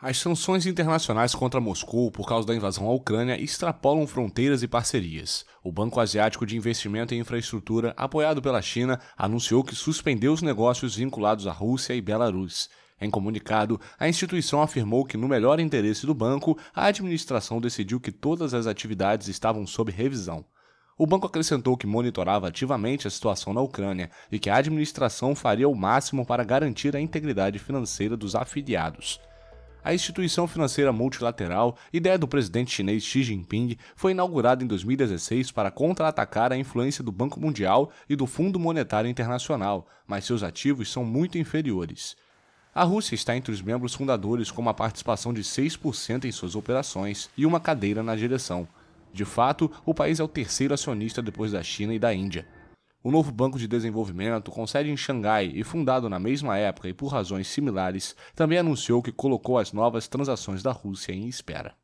As sanções internacionais contra Moscou por causa da invasão à Ucrânia extrapolam fronteiras e parcerias. O Banco Asiático de Investimento em Infraestrutura, apoiado pela China, anunciou que suspendeu os negócios vinculados à Rússia e Belarus. Em comunicado, a instituição afirmou que, no melhor interesse do banco, a administração decidiu que todas as atividades estavam sob revisão. O banco acrescentou que monitorava ativamente a situação na Ucrânia e que a administração faria o máximo para garantir a integridade financeira dos afiliados. A instituição financeira multilateral, ideia do presidente chinês Xi Jinping, foi inaugurada em 2016 para contra-atacar a influência do Banco Mundial e do Fundo Monetário Internacional, mas seus ativos são muito inferiores. A Rússia está entre os membros fundadores com uma participação de 6% em suas operações e uma cadeira na direção. De fato, o país é o terceiro acionista depois da China e da Índia. O novo banco de desenvolvimento, com sede em Xangai e fundado na mesma época e por razões similares, também anunciou que colocou as novas transações da Rússia em espera.